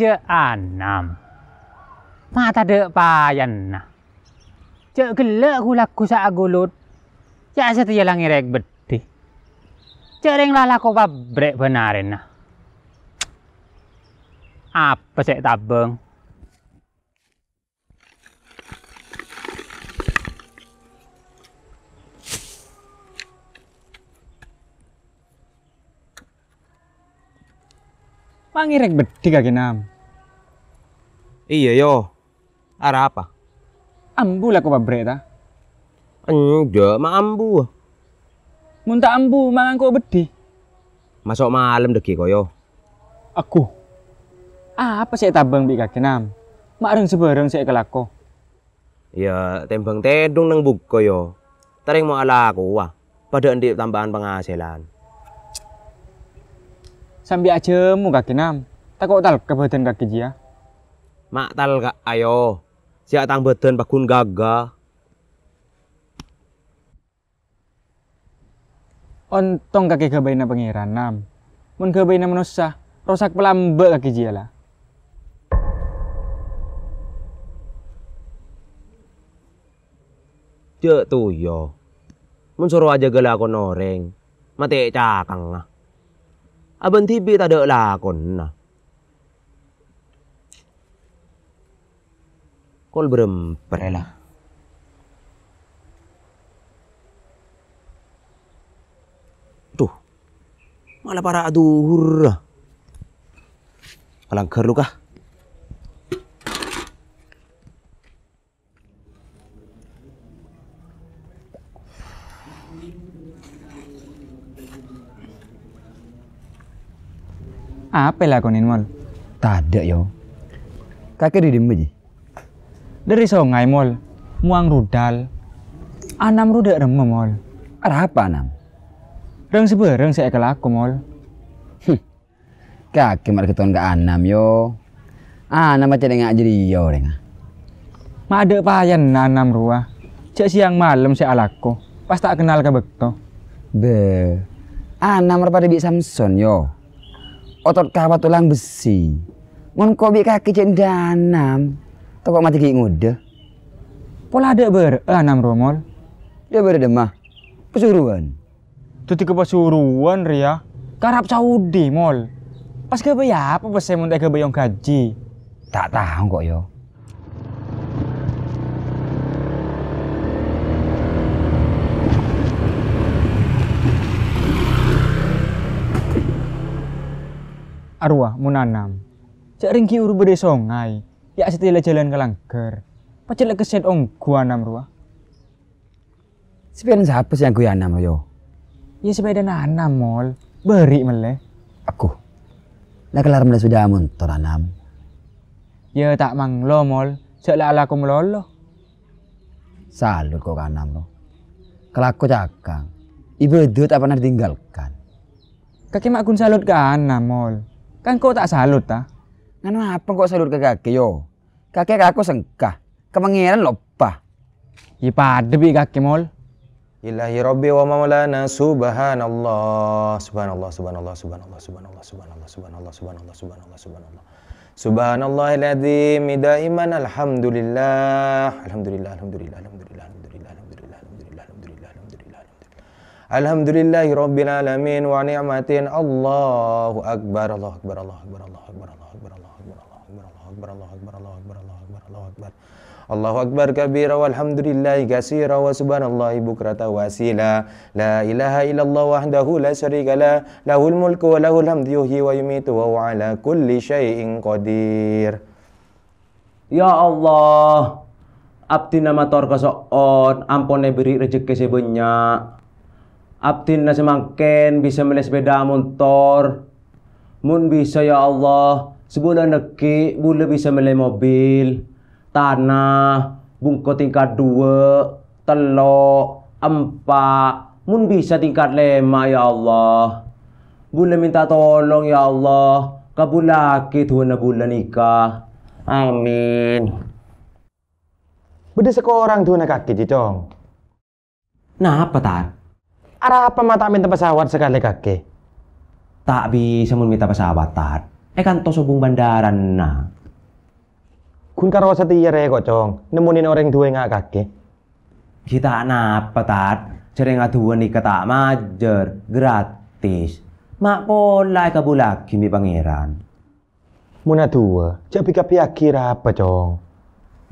jeanam mata de payan na cek gele ku laku sa agulut ya se tu yalang irek bedi reng lala pabrek benarin apa sek tabeng wangi rek bedi kaki nam. Iya yo. ara apa? Ambu lah kau babre ta. Enggak, ma ambu. Muntah ambu, mangan kau bedi. Masuk malam deki yo Aku. Ah, apa sih tabang bi kaki nam? Mareng sebarang saya kelako. Ya, tembang tedung nang kau yo. Taring mau ala aku wah. Pada endi tambahan penghasilan sambil aja mu kaki nam tak kok tal ke badan kaki dia? mak tal gak ayo siak tang badan bagun gaga ontong kaki gabaina pangeran nam mun gabaina manusia rosak pelambak kaki dia lah Cek tuyo. Mun suruh aja gelak noreng. Mati cakang lah. Abang Tibi tak ada ta đỡ là Kol berempat lah. Tuh. Malah para aduhur. kerlu kah? Apa lah konin mal? Tadak yo. Kakek di dimbe ji. Dari songai mal, muang rudal. Anam rudak rem mal. Ada apa anam? Reng reng saya kelaku mal. Kakek mar keton ke anam yo. Anam nama dengan jadi yo orang. Ma ada payan anam ruah. Cek siang malam saya alaku. Pas tak kenal ke bekto. Be. Anam pada bi Samson yo otot kawat tulang besi mon kobi kaki cendanam toko mati ki ngude pola ada ber eh, enam romol dia ya mah, pesuruan tuti ke pesuruan ria karap saudi mol pas ke apa ya? pas saya mau tega bayong gaji tak tahu kok yo arwah munanam Cak ringki uru bede songai ya setelah jalan kalangger pacet keset ong gua nam ruah sepian siapa yang gua anam yo ya sepeda nanam mol beri meleh aku lah kelar meleh sudah amun toranam ya tak mang lo mol sejak ala aku melolo salut kok anam lo kelaku cakang ibu itu tak pernah ditinggalkan kaki mak kun salut ke anam mol Kan kau tak salut ta? kan apa kau salut ke kakek yo? Kakek aku sengkah, kemengiran lupa. Ya padhe bi kakek mol. Ilahi Rabbi wa maulana subhanallah subhanallah subhanallah subhanallah subhanallah subhanallah subhanallah subhanallah subhanallah subhanallah subhanallah Subhanallah. Subhanallah subhanallah subhanallah alhamdulillah alhamdulillah alhamdulillah alhamdulillah Alhamdulillahi rabbil alamin wa ni'matin Allahu akbar Allahu akbar Allahu akbar Allahu akbar Allahu akbar Allahu akbar Allahu akbar Allahu akbar Allahu akbar Allahu akbar Allahu akbar Allahu akbar kabira walhamdulillahi katsira wa subhanallahi bukrata wasila la ilaha illallah wahdahu la syarika la lahul mulku wa lahul hamdu yuhyi wa yumiitu wa huwa ala kulli syai'in qadir Ya Allah abdi nama torka soon ampone beri rejeki sebanyak Abdin na semangken bisa beli sepeda motor. Mun bisa ya Allah, sebulan neki boleh bisa beli mobil, tanah, bungko tingkat dua, telok, empat, mun bisa tingkat lima ya Allah. boleh minta tolong ya Allah, lagi tuan bulan nikah. Amin. Beda sekorang tuan kaki cicong. Nah apa tar? Arah apa mata minta pesawat sekali kaki? Tak bisa minta pesawat tat. Eh kan to subung bandaran nah. Kun karo setia re kok cong, nemunin orang tua nggak kaki. Kita napa tat? Jadi ngaduan nih kata majer gratis. Mak pola kabulak kimi pangeran. Muna dua, jadi kapi akhir apa cong?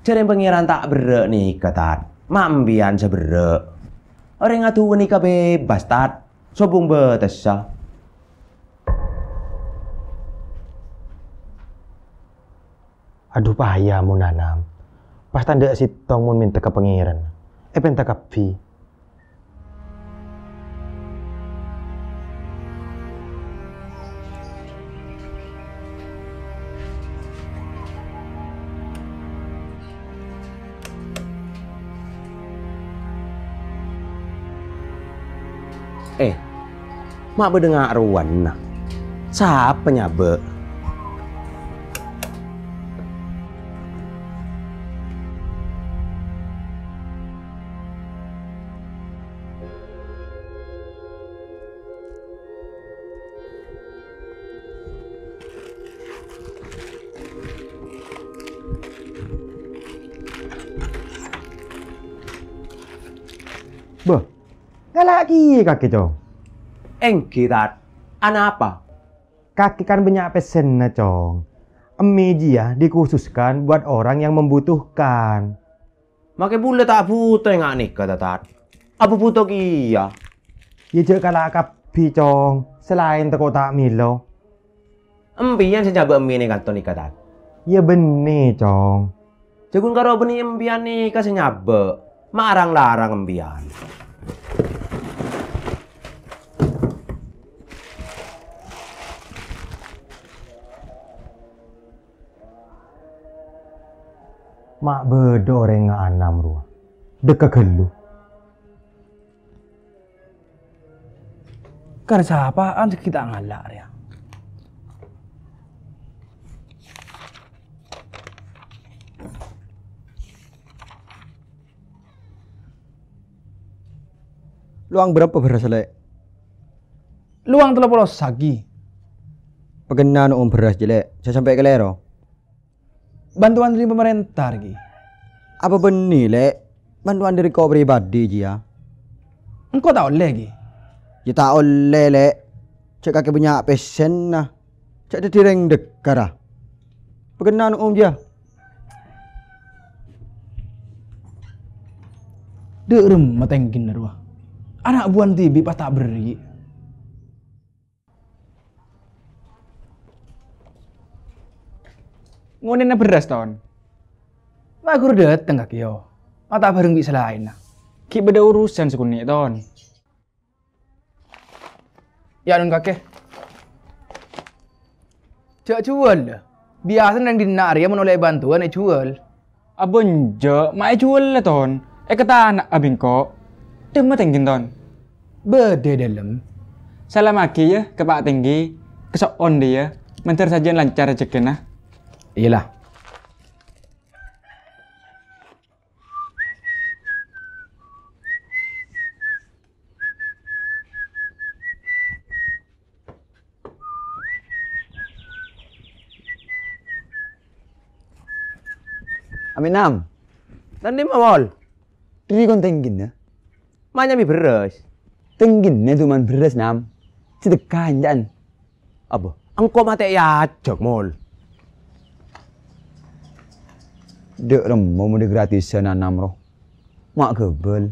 Jadi pangeran tak berde nih kata, mambian seberek. Orang itu weni kabe bastard. Sobung betesa. Aduh pahaya mu nanam. Pas tanda si tongmun minta ke pengiran. Eh pentakap fee. eh mak berdengar ruan nak. siapa nyabe Bah, lagi kaki cok. engki anak ana apa kaki kan punya pesen nah, cong media dikhususkan buat orang yang membutuhkan Makai pula tak butuh yang aneh kata tat apa butuh kia iya? ya jauh kalah kapi cong selain teko tak milo empian sejabak empi nih kata Tony kata. ya benih cong jagun karo benih empian nih kasih nyabe. marang larang empian mak bedoreng anam ruah deka gelu kerja apaan kita ngalak ya Luang berapa beras lek? Luang telah polos sagi. Pegenan anu om beras jelek. Saya sampai ke lero bantuan dari pemerintah lagi. Apa benih lek? Bantuan dari kau pribadi ji ya. Engkau tak oleh lagi. Ya tak oleh lek. Cek kakek punya pesen nah. Cek tiring tireng dekara. Ah. Berkenan um dia. Ya? Derem matengkin darwa. Anak buan tibi pas tak beri. ngonene beras tahun. Pak guru dateng kaki yo. Mata bareng bisa lain nah. Ki beda urusan sekuni ton. Ya nun kakek. Cak jual dah. Biasa nang dinak ya menoleh bantuan eh jual. Abon jo, mak e jual lah ton. Eh kata anak abing kok. matengin tinggi Beda dalam. Salam aki ya ke Pak Tinggi. Kesok on dia. Mentar saja lancar aja nah iyalah Aminam. tadi mawol. Tri kon tenggin ya. Manya mi beres. Tenggin ya cuman beres nam. Sedekah jan. Apa? Engko mate ya jok mol. Dek remo mudi gratisan anam roh. Mak gebel.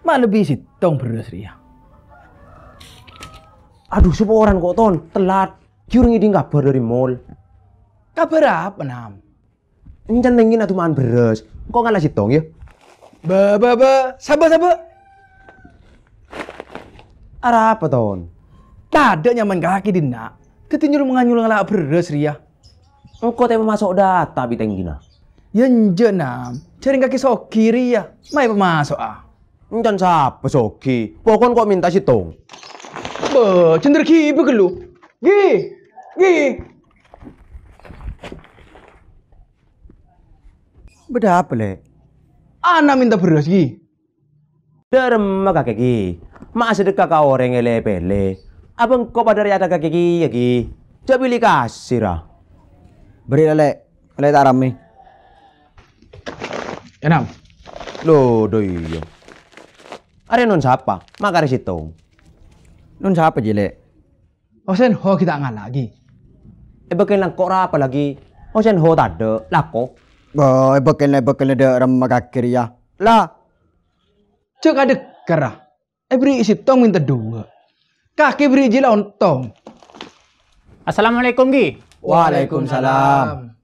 Mak lebih sih tong beres ria. Aduh, semua orang kok ton telat. Jurung ini kabar dari mall. Kabar apa nam? Encan tengin atau makan beres. Kok ngalah tong ya? Ba ba ba, sabar sabar. Arah apa ton? Kada nyaman kaki dina. Ketinjul menganyul ngelak beres ria. Engkau oh, teh masuk data biteng gina. Yang jenam cari kaki soki ria. Mai pemasok ah. Encan siapa soki? Pokon kok minta si tong. Be, cender kibe gelu. Gi, gi. Beda apa le? Ana minta beres gi. Derma kakek gi. Masih dekat kau orang yang lepele abang ko pada ada kaki lagi. Ya, ki coba li kasira ah. beri lele lele ramai. enam lo doyo iya. ada non siapa makari situ non siapa Oh sen ho kita ngan lagi. Ebekin eh, lang kora apa lagi? Oh sen ho tade lako. Oh eh le ebekin le ada ramah kakir ya. Lah. Cek ada kerah. Eh, beri isi tong minta dua kaki beri jila Assalamualaikum Gi. Waalaikumsalam.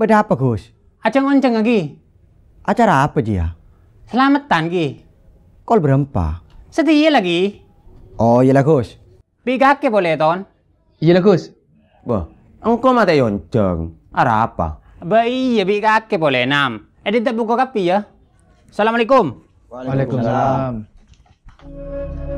Beda apa Gus? Aceng onceng lagi. Acara apa dia? Ya? Selamatan Gi. Kol berempa. Setia lagi. Oh iya Gus. Bigake boleh ton? Iya Gus. Bo. engkau mata ya onceng. Ara apa? Bayi ya bigake boleh enam. Edit buka kapi ya. Assalamualaikum. Waalaikumsalam. Waalaikumsalam.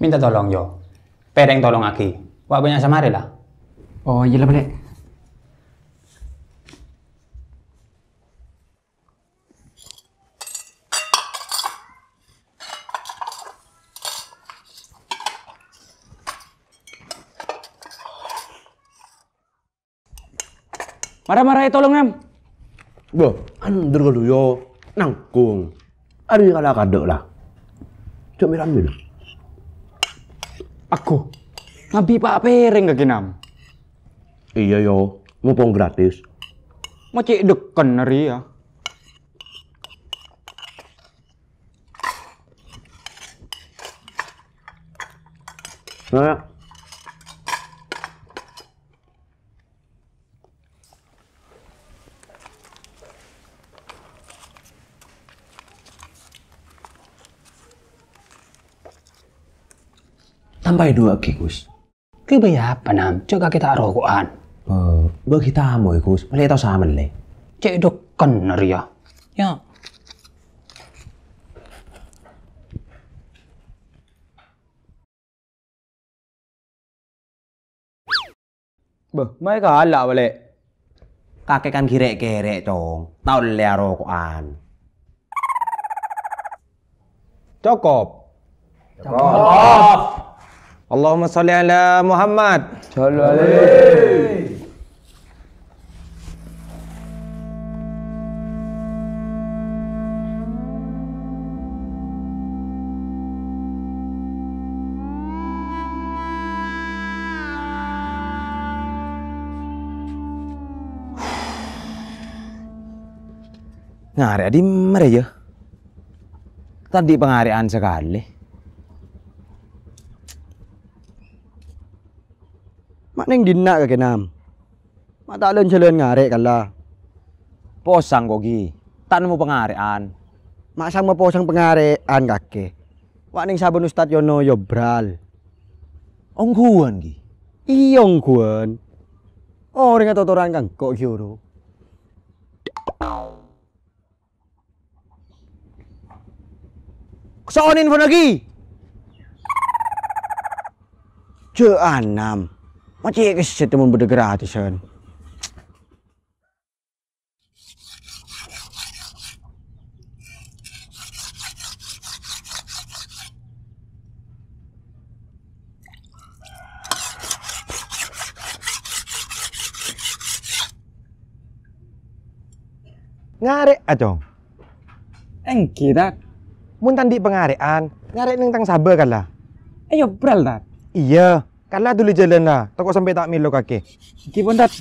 Minta tolong yo. Pereng tolong aki. Wak banyak sama lah. Oh, iya lah marah marah ya tolong em. Bo, andur dulu yo nangkung. Ada yang kalah kadok lah. Cuk miram dulu. Aku ngabi pak piring gak kinam. Iya yo, mumpung gratis. Mau cek deken neri ya. Nah, sampai dua ki Gus ya apa nam coba kita rokokan ờ uh, eh, kita mau ya, Gus boleh tau sama le cek dokken ya ya Bah, mai ala balik. Kakek kan kirek-kirek dong. Tahu lihat ya rokokan. Cukup. Cukup. Cukup. Allahumma salli ala Muhammad. Sholli Ngarek di mereka. Tadi pengarian sekali. Makneng dina ka tak Matalon-salon ngari kala. Posang kogi. Tan mo pangarian. Masang posang pangarian kake. Wak ning sabon Ustad Yono Yobral. Ongguan gi. Iyong guan. Ora iya, oh, nga totoran kang kok ki oro. Kesoonin lagi. Jeanam. Macam yang saya temun bergerak tu, Sean. Ngarek aja. Engki tak? Muntan di pengarekan, ngarek neng tang sabar kala. Ayo bral tak? Iya, Kalah dulu jalan lah. Toko sampai tak milo kaki. Iki pun dat.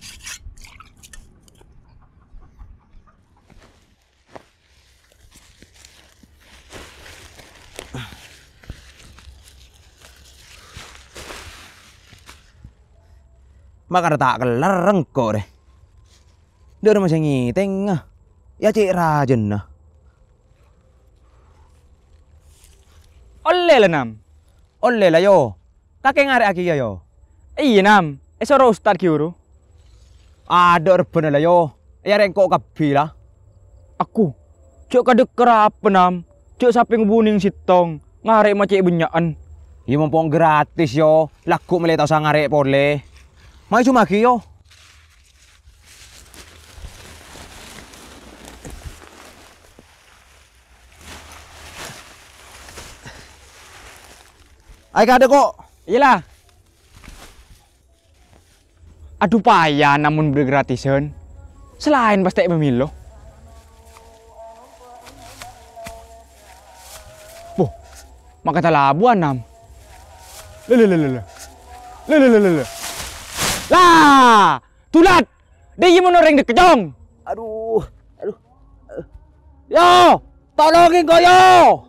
Makar tak kelar rengko deh. Dia udah masih ngiting. Ya cik rajin lah. Oleh lah nam. Oleh lah yo kakek ngarek aki ya yo iya nam esok eh, ustad kiuru ada urban lah yo ya rengkok kabila aku cok kadek kerap nam cok saping buning sitong ngarek macam banyakan. iya mumpung gratis yo laku melihat usah ngarek pole Mai cuma yo Ayo kada kok Ilah. Aduh payah namun bergratisan. Selain pasti pemilu. Boh, maka tak buan nam. Lelelelele. Lelelelele. Lah, tulat. Dia gimana orang dekejong? Aduh, aduh. Yo, tolongin kau yo.